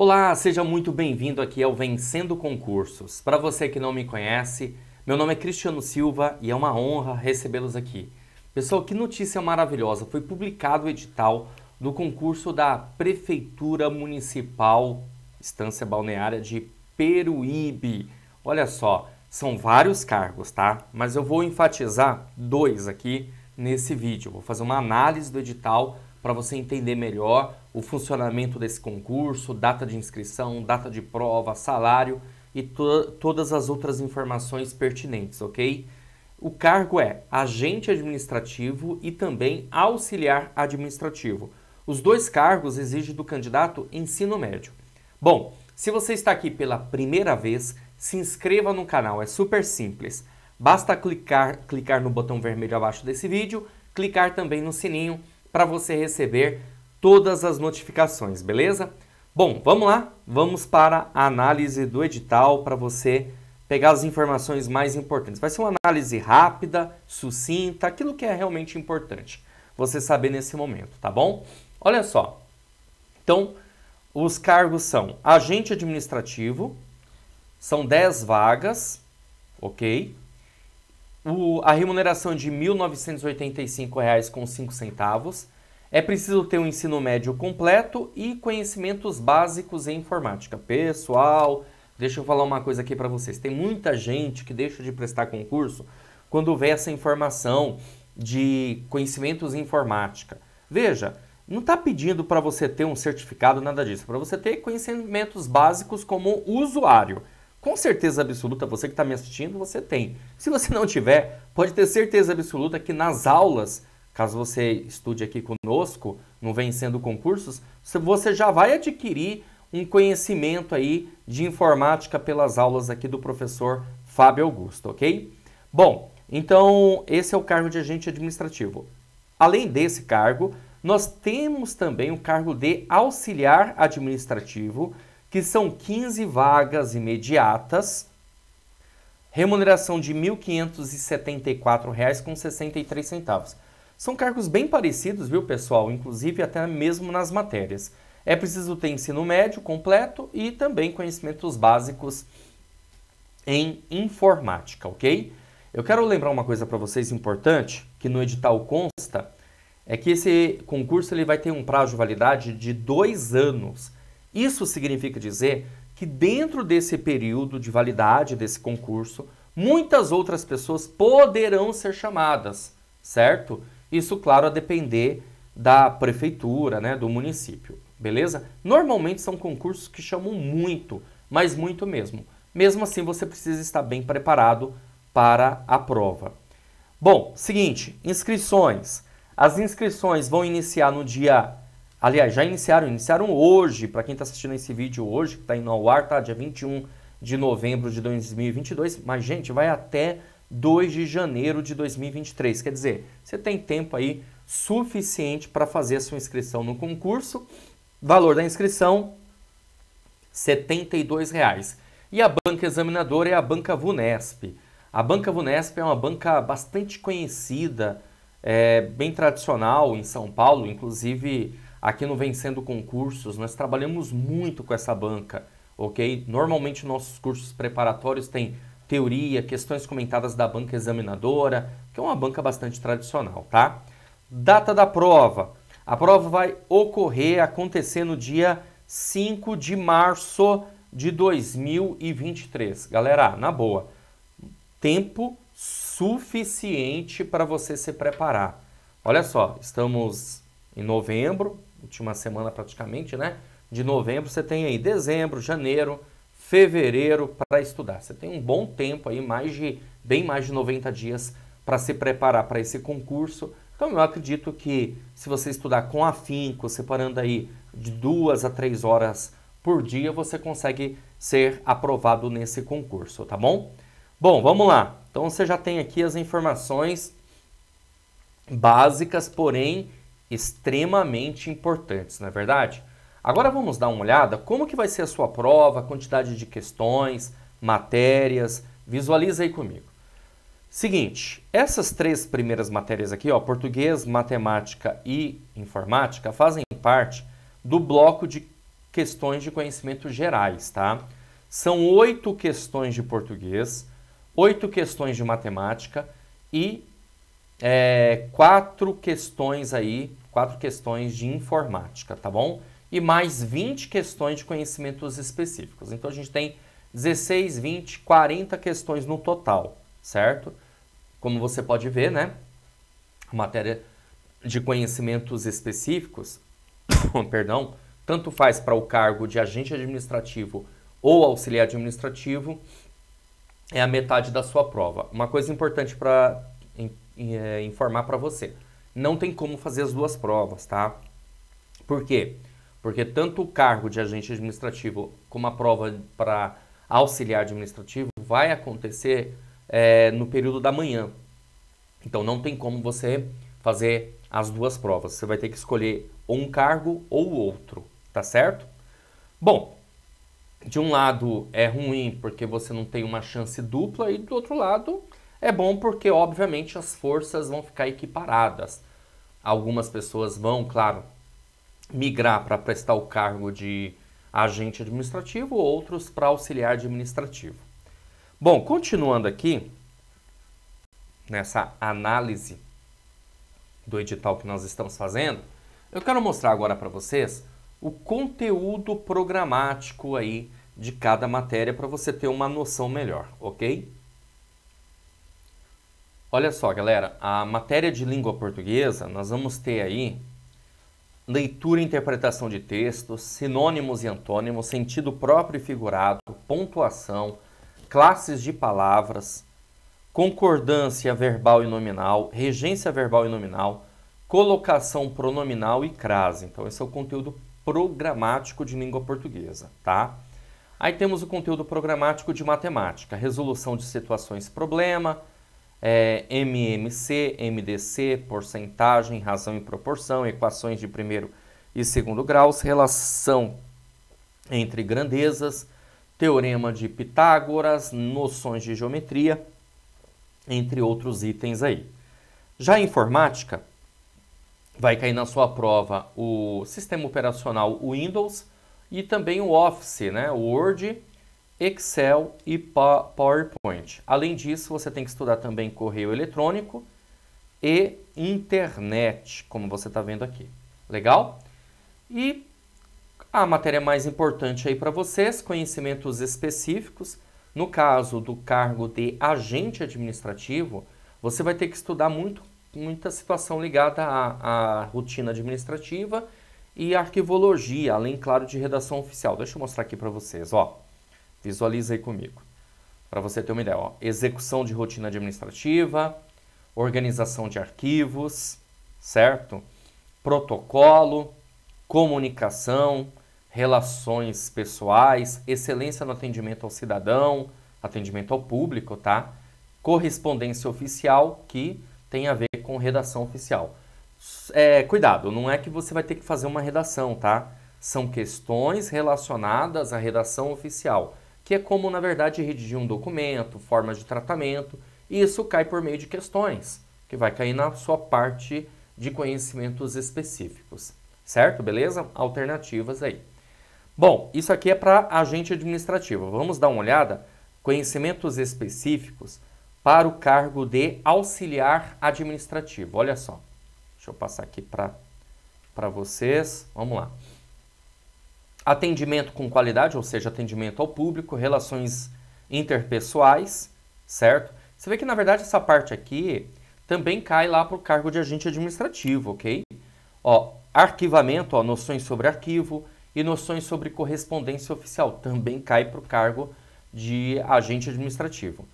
Olá, seja muito bem-vindo aqui ao Vencendo Concursos. Para você que não me conhece, meu nome é Cristiano Silva e é uma honra recebê-los aqui. Pessoal, que notícia maravilhosa! Foi publicado o edital do concurso da Prefeitura Municipal Estância Balneária de Peruíbe. Olha só, são vários cargos, tá? Mas eu vou enfatizar dois aqui nesse vídeo. Vou fazer uma análise do edital para você entender melhor o funcionamento desse concurso, data de inscrição, data de prova, salário e to todas as outras informações pertinentes, ok? O cargo é agente administrativo e também auxiliar administrativo. Os dois cargos exigem do candidato ensino médio. Bom, se você está aqui pela primeira vez, se inscreva no canal, é super simples. Basta clicar, clicar no botão vermelho abaixo desse vídeo, clicar também no sininho para você receber todas as notificações, beleza? Bom, vamos lá, vamos para a análise do edital para você pegar as informações mais importantes. Vai ser uma análise rápida, sucinta, aquilo que é realmente importante você saber nesse momento, tá bom? Olha só. Então, os cargos são agente administrativo, são 10 vagas, ok? O, a remuneração de R$ 1.985,05 é preciso ter um ensino médio completo e conhecimentos básicos em informática. Pessoal, deixa eu falar uma coisa aqui para vocês. Tem muita gente que deixa de prestar concurso quando vê essa informação de conhecimentos em informática. Veja, não está pedindo para você ter um certificado, nada disso. É para você ter conhecimentos básicos como usuário. Com certeza absoluta, você que está me assistindo, você tem. Se você não tiver, pode ter certeza absoluta que nas aulas caso você estude aqui conosco no Vencendo Concursos, você já vai adquirir um conhecimento aí de informática pelas aulas aqui do professor Fábio Augusto, ok? Bom, então esse é o cargo de agente administrativo. Além desse cargo, nós temos também o cargo de auxiliar administrativo, que são 15 vagas imediatas, remuneração de R$ 1.574,63. São cargos bem parecidos, viu, pessoal? Inclusive até mesmo nas matérias. É preciso ter ensino médio completo e também conhecimentos básicos em informática, ok? Eu quero lembrar uma coisa para vocês importante, que no edital consta, é que esse concurso ele vai ter um prazo de validade de dois anos. Isso significa dizer que dentro desse período de validade desse concurso, muitas outras pessoas poderão ser chamadas, certo? Isso, claro, a depender da prefeitura, né, do município, beleza? Normalmente são concursos que chamam muito, mas muito mesmo. Mesmo assim, você precisa estar bem preparado para a prova. Bom, seguinte, inscrições. As inscrições vão iniciar no dia. Aliás, já iniciaram, iniciaram hoje, para quem está assistindo esse vídeo hoje, que está indo ao ar, tá? Dia 21 de novembro de 2022. Mas, gente, vai até 2 de janeiro de 2023. Quer dizer, você tem tempo aí suficiente para fazer a sua inscrição no concurso. Valor da inscrição: R$ reais. E a banca examinadora é a banca Vunesp. A banca Vunesp é uma banca bastante conhecida, é, bem tradicional em São Paulo, inclusive aqui no Vencendo Concursos, nós trabalhamos muito com essa banca, ok? Normalmente nossos cursos preparatórios têm teoria, questões comentadas da banca examinadora, que é uma banca bastante tradicional, tá? Data da prova. A prova vai ocorrer, acontecer no dia 5 de março de 2023. Galera, na boa, tempo suficiente para você se preparar. Olha só, estamos em novembro, última semana praticamente, né? De novembro você tem aí dezembro, janeiro, fevereiro para estudar. Você tem um bom tempo aí, mais de, bem mais de 90 dias para se preparar para esse concurso. Então eu acredito que se você estudar com afinco, separando aí de duas a três horas por dia, você consegue ser aprovado nesse concurso, tá bom? Bom, vamos lá. Então você já tem aqui as informações básicas, porém extremamente importantes, não é verdade? Agora vamos dar uma olhada como que vai ser a sua prova, quantidade de questões, matérias, visualiza aí comigo. Seguinte, essas três primeiras matérias aqui, ó, português, matemática e informática, fazem parte do bloco de questões de conhecimento gerais, tá? São oito questões de português, oito questões de matemática e é, quatro questões aí, quatro questões de informática, tá bom? e mais 20 questões de conhecimentos específicos. Então a gente tem 16, 20, 40 questões no total, certo? Como você pode ver, né? A matéria de conhecimentos específicos, perdão, tanto faz para o cargo de agente administrativo ou auxiliar administrativo, é a metade da sua prova. Uma coisa importante para é, informar para você: não tem como fazer as duas provas, tá? Por quê? Porque porque tanto o cargo de agente administrativo como a prova para auxiliar administrativo vai acontecer é, no período da manhã. Então não tem como você fazer as duas provas. Você vai ter que escolher ou um cargo ou outro, tá certo? Bom, de um lado é ruim porque você não tem uma chance dupla e do outro lado é bom porque obviamente as forças vão ficar equiparadas. Algumas pessoas vão, claro, migrar para prestar o cargo de agente administrativo, outros para auxiliar administrativo. Bom, continuando aqui nessa análise do edital que nós estamos fazendo, eu quero mostrar agora para vocês o conteúdo programático aí de cada matéria para você ter uma noção melhor, ok? Olha só, galera, a matéria de língua portuguesa, nós vamos ter aí leitura e interpretação de textos, sinônimos e antônimos, sentido próprio e figurado, pontuação, classes de palavras, concordância verbal e nominal, regência verbal e nominal, colocação pronominal e crase. Então, esse é o conteúdo programático de língua portuguesa, tá? Aí temos o conteúdo programático de matemática, resolução de situações problema, é, MMC, MDC, porcentagem, razão e proporção, equações de primeiro e segundo graus, relação entre grandezas, teorema de Pitágoras, noções de geometria, entre outros itens aí. Já a informática, vai cair na sua prova o sistema operacional Windows e também o Office, né? o Word Excel e PowerPoint. Além disso, você tem que estudar também correio eletrônico e internet, como você está vendo aqui. Legal? E a matéria mais importante aí para vocês, conhecimentos específicos. No caso do cargo de agente administrativo, você vai ter que estudar muito, muita situação ligada à, à rotina administrativa e arquivologia, além, claro, de redação oficial. Deixa eu mostrar aqui para vocês, ó. Visualiza aí comigo. Para você ter uma ideia, ó, execução de rotina administrativa, organização de arquivos, certo? Protocolo, comunicação, relações pessoais, excelência no atendimento ao cidadão, atendimento ao público, tá? Correspondência oficial que tem a ver com redação oficial. É, cuidado, não é que você vai ter que fazer uma redação, tá? São questões relacionadas à redação oficial que é como, na verdade, redigir um documento, formas de tratamento, e isso cai por meio de questões, que vai cair na sua parte de conhecimentos específicos, certo? Beleza? Alternativas aí. Bom, isso aqui é para agente administrativo. Vamos dar uma olhada. Conhecimentos específicos para o cargo de auxiliar administrativo. Olha só. Deixa eu passar aqui para vocês. Vamos lá atendimento com qualidade, ou seja, atendimento ao público, relações interpessoais, certo? Você vê que na verdade essa parte aqui também cai lá para o cargo de agente administrativo, ok? Ó, arquivamento, ó, noções sobre arquivo e noções sobre correspondência oficial também cai para o cargo de agente administrativo.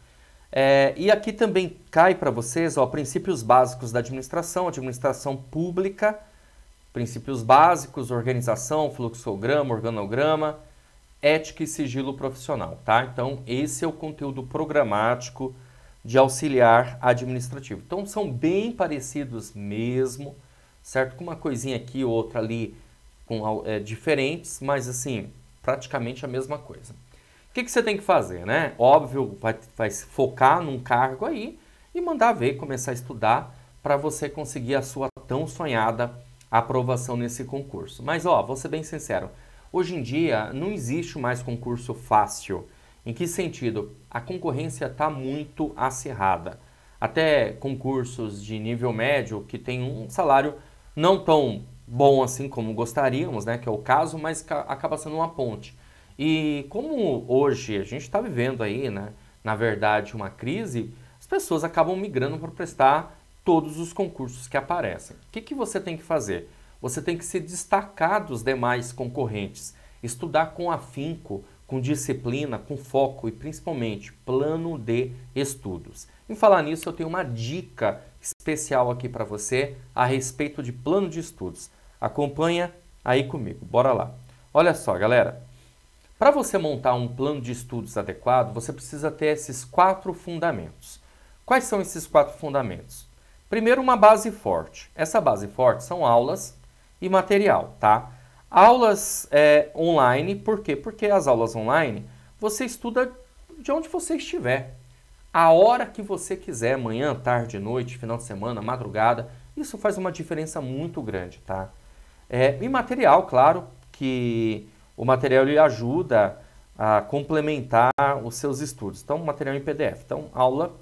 É, e aqui também cai para vocês ó, princípios básicos da administração, administração pública princípios básicos, organização, fluxograma, organograma, ética e sigilo profissional, tá? Então, esse é o conteúdo programático de auxiliar administrativo. Então, são bem parecidos mesmo, certo? Com uma coisinha aqui, outra ali, com é, diferentes, mas assim, praticamente a mesma coisa. O que, que você tem que fazer, né? Óbvio, vai, vai focar num cargo aí e mandar ver, começar a estudar para você conseguir a sua tão sonhada aprovação nesse concurso. Mas, ó, vou ser bem sincero, hoje em dia não existe mais concurso fácil. Em que sentido? A concorrência está muito acirrada. Até concursos de nível médio que tem um salário não tão bom assim como gostaríamos, né, que é o caso, mas acaba sendo uma ponte. E como hoje a gente está vivendo aí, né, na verdade, uma crise, as pessoas acabam migrando para prestar todos os concursos que aparecem. O que, que você tem que fazer? Você tem que se destacar dos demais concorrentes, estudar com afinco, com disciplina, com foco e principalmente plano de estudos. Em falar nisso, eu tenho uma dica especial aqui para você a respeito de plano de estudos. Acompanha aí comigo. Bora lá. Olha só, galera. Para você montar um plano de estudos adequado, você precisa ter esses quatro fundamentos. Quais são esses quatro fundamentos? Primeiro, uma base forte. Essa base forte são aulas e material, tá? Aulas é, online, por quê? Porque as aulas online você estuda de onde você estiver. A hora que você quiser, manhã, tarde, noite, final de semana, madrugada, isso faz uma diferença muito grande, tá? É, e material, claro, que o material lhe ajuda a complementar os seus estudos. Então, material em PDF. Então, aula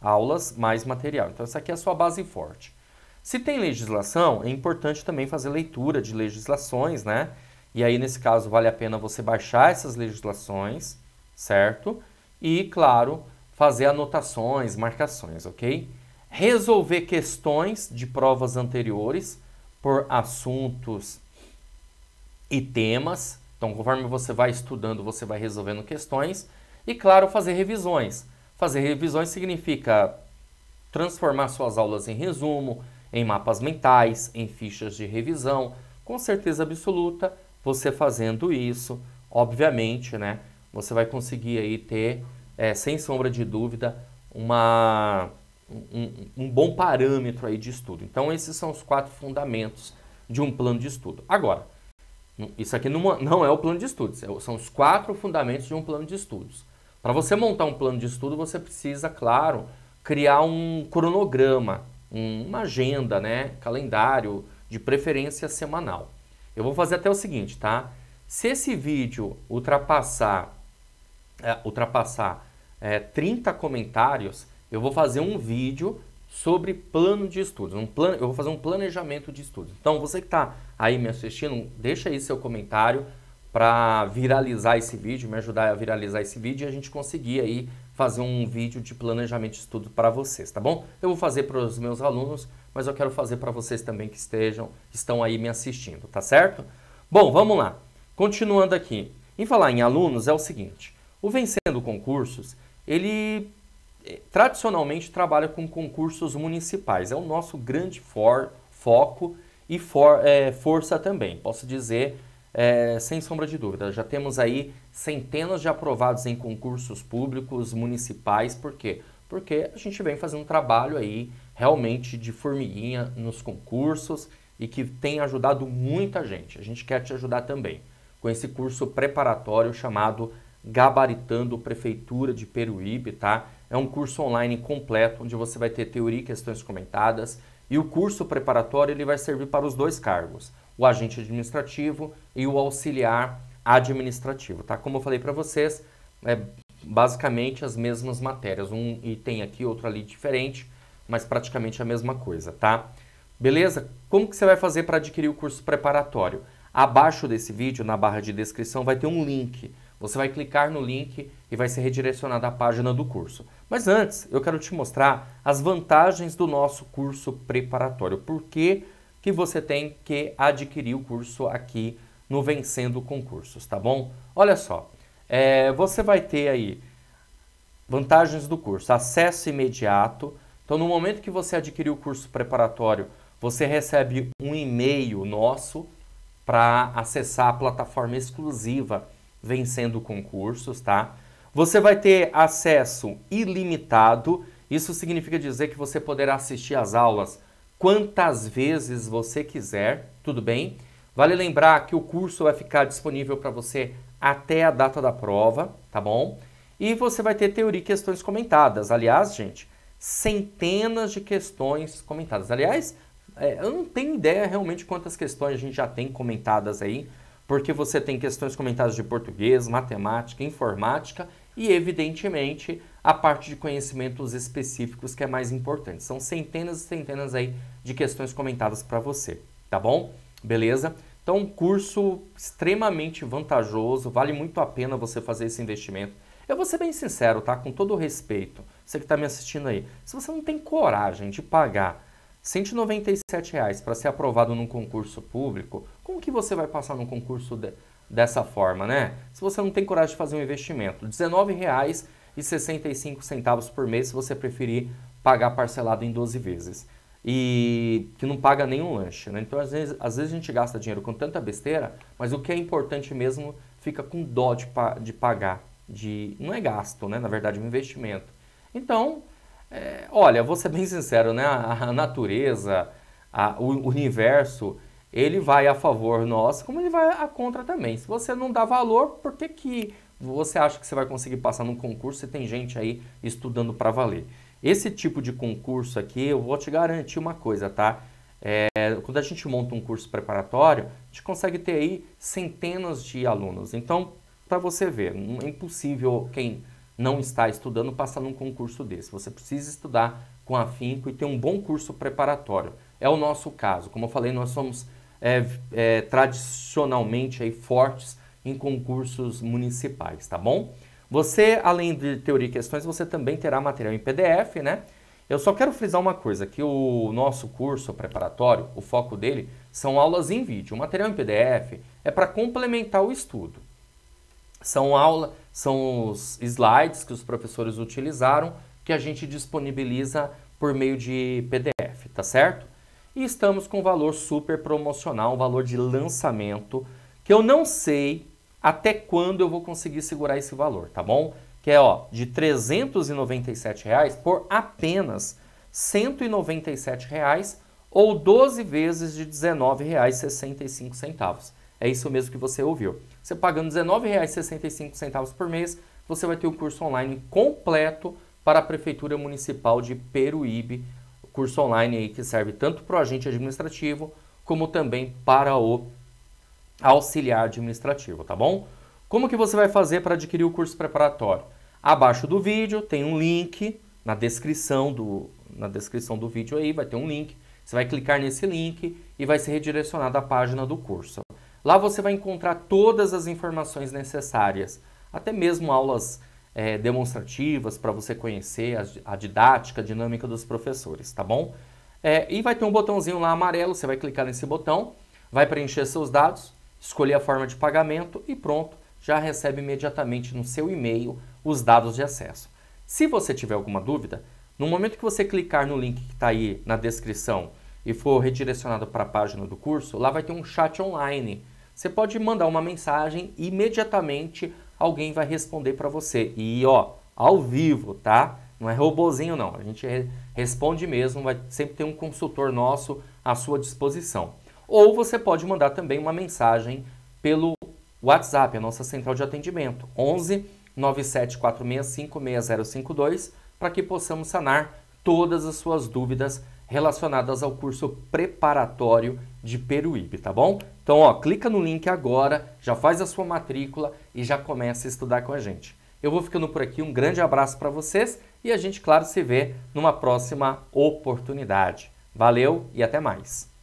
Aulas mais material. Então, essa aqui é a sua base forte. Se tem legislação, é importante também fazer leitura de legislações, né? E aí, nesse caso, vale a pena você baixar essas legislações, certo? E, claro, fazer anotações, marcações, ok? Resolver questões de provas anteriores por assuntos e temas. Então, conforme você vai estudando, você vai resolvendo questões. E, claro, fazer revisões. Fazer revisões significa transformar suas aulas em resumo, em mapas mentais, em fichas de revisão. Com certeza absoluta, você fazendo isso, obviamente, né, você vai conseguir aí ter, é, sem sombra de dúvida, uma, um, um bom parâmetro aí de estudo. Então, esses são os quatro fundamentos de um plano de estudo. Agora, isso aqui não, é, não é o plano de estudos, é são os quatro fundamentos de um plano de estudos. Para você montar um plano de estudo, você precisa, claro, criar um cronograma, uma agenda, né? Calendário, de preferência semanal. Eu vou fazer até o seguinte, tá? Se esse vídeo ultrapassar, é, ultrapassar é, 30 comentários, eu vou fazer um vídeo sobre plano de estudos. Um plano, eu vou fazer um planejamento de estudos. Então, você que está aí me assistindo, deixa aí seu comentário para viralizar esse vídeo, me ajudar a viralizar esse vídeo e a gente conseguir aí fazer um vídeo de planejamento de estudo para vocês, tá bom? Eu vou fazer para os meus alunos, mas eu quero fazer para vocês também que estejam, estão aí me assistindo, tá certo? Bom, vamos lá. Continuando aqui. Em falar em alunos é o seguinte, o Vencendo Concursos, ele eh, tradicionalmente trabalha com concursos municipais, é o nosso grande for, foco e for, é, força também. Posso dizer é, sem sombra de dúvida, já temos aí centenas de aprovados em concursos públicos municipais, por quê? Porque a gente vem fazendo um trabalho aí realmente de formiguinha nos concursos e que tem ajudado muita gente. A gente quer te ajudar também com esse curso preparatório chamado Gabaritando Prefeitura de Peruíbe, tá? É um curso online completo onde você vai ter teoria e questões comentadas e o curso preparatório ele vai servir para os dois cargos o agente administrativo e o auxiliar administrativo, tá? Como eu falei para vocês, é basicamente as mesmas matérias, um item aqui, outro ali diferente, mas praticamente a mesma coisa, tá? Beleza? Como que você vai fazer para adquirir o curso preparatório? Abaixo desse vídeo, na barra de descrição, vai ter um link. Você vai clicar no link e vai ser redirecionado à página do curso. Mas antes, eu quero te mostrar as vantagens do nosso curso preparatório. Por que que você tem que adquirir o curso aqui no Vencendo Concursos, tá bom? Olha só, é, você vai ter aí vantagens do curso, acesso imediato. Então, no momento que você adquirir o curso preparatório, você recebe um e-mail nosso para acessar a plataforma exclusiva Vencendo Concursos, tá? Você vai ter acesso ilimitado. Isso significa dizer que você poderá assistir às aulas quantas vezes você quiser, tudo bem? Vale lembrar que o curso vai ficar disponível para você até a data da prova, tá bom? E você vai ter teoria e questões comentadas. Aliás, gente, centenas de questões comentadas. Aliás, é, eu não tenho ideia realmente quantas questões a gente já tem comentadas aí, porque você tem questões comentadas de português, matemática, informática e, evidentemente, a parte de conhecimentos específicos que é mais importante. São centenas e centenas aí de questões comentadas para você, tá bom? Beleza? Então, um curso extremamente vantajoso, vale muito a pena você fazer esse investimento. Eu vou ser bem sincero, tá? Com todo o respeito, você que está me assistindo aí, se você não tem coragem de pagar R$ reais para ser aprovado num concurso público, como que você vai passar num concurso dessa forma, né? Se você não tem coragem de fazer um investimento, R$19,65 por mês se você preferir pagar parcelado em 12 vezes. E que não paga nenhum lanche, né? Então, às vezes, às vezes a gente gasta dinheiro com tanta besteira, mas o que é importante mesmo fica com dó de, de pagar. De, não é gasto, né? Na verdade, é um investimento. Então, é, olha, vou ser bem sincero, né? A, a natureza, a, o universo ele vai a favor nosso, como ele vai a contra também. Se você não dá valor, por que, que você acha que você vai conseguir passar num concurso se tem gente aí estudando para valer? Esse tipo de concurso aqui, eu vou te garantir uma coisa, tá? É, quando a gente monta um curso preparatório, a gente consegue ter aí centenas de alunos. Então, para você ver, é impossível quem não está estudando passar num concurso desse. Você precisa estudar com afinco e ter um bom curso preparatório. É o nosso caso. Como eu falei, nós somos é, é, tradicionalmente aí fortes em concursos municipais, tá bom? Você, além de teoria e questões, você também terá material em PDF, né? Eu só quero frisar uma coisa, que o nosso curso preparatório, o foco dele são aulas em vídeo. O material em PDF é para complementar o estudo. São aula, são os slides que os professores utilizaram que a gente disponibiliza por meio de PDF, tá certo? E estamos com um valor super promocional, um valor de lançamento, que eu não sei até quando eu vou conseguir segurar esse valor, tá bom? Que é ó, de R$ reais por apenas R$ reais ou 12 vezes de R$ 19,65. É isso mesmo que você ouviu. Você pagando R$ 19,65 por mês, você vai ter o um curso online completo para a Prefeitura Municipal de Peruíbe, curso online aí que serve tanto para o agente administrativo como também para o auxiliar administrativo, tá bom? Como que você vai fazer para adquirir o curso preparatório? Abaixo do vídeo tem um link na descrição do na descrição do vídeo aí vai ter um link. Você vai clicar nesse link e vai ser redirecionado à página do curso. Lá você vai encontrar todas as informações necessárias, até mesmo aulas é, demonstrativas para você conhecer a, a, didática, a dinâmica dos professores, tá bom? É, e vai ter um botãozinho lá amarelo, você vai clicar nesse botão, vai preencher seus dados, escolher a forma de pagamento e pronto, já recebe imediatamente no seu e-mail os dados de acesso. Se você tiver alguma dúvida, no momento que você clicar no link que está aí na descrição e for redirecionado para a página do curso, lá vai ter um chat online. Você pode mandar uma mensagem imediatamente alguém vai responder para você. E ó, ao vivo, tá? Não é robozinho não. A gente re responde mesmo, vai sempre ter um consultor nosso à sua disposição. Ou você pode mandar também uma mensagem pelo WhatsApp, a nossa central de atendimento, 11 974656052, para que possamos sanar todas as suas dúvidas relacionadas ao curso preparatório de Peruíbe, tá bom? Então, ó, clica no link agora, já faz a sua matrícula e já começa a estudar com a gente. Eu vou ficando por aqui, um grande abraço para vocês e a gente, claro, se vê numa próxima oportunidade. Valeu e até mais!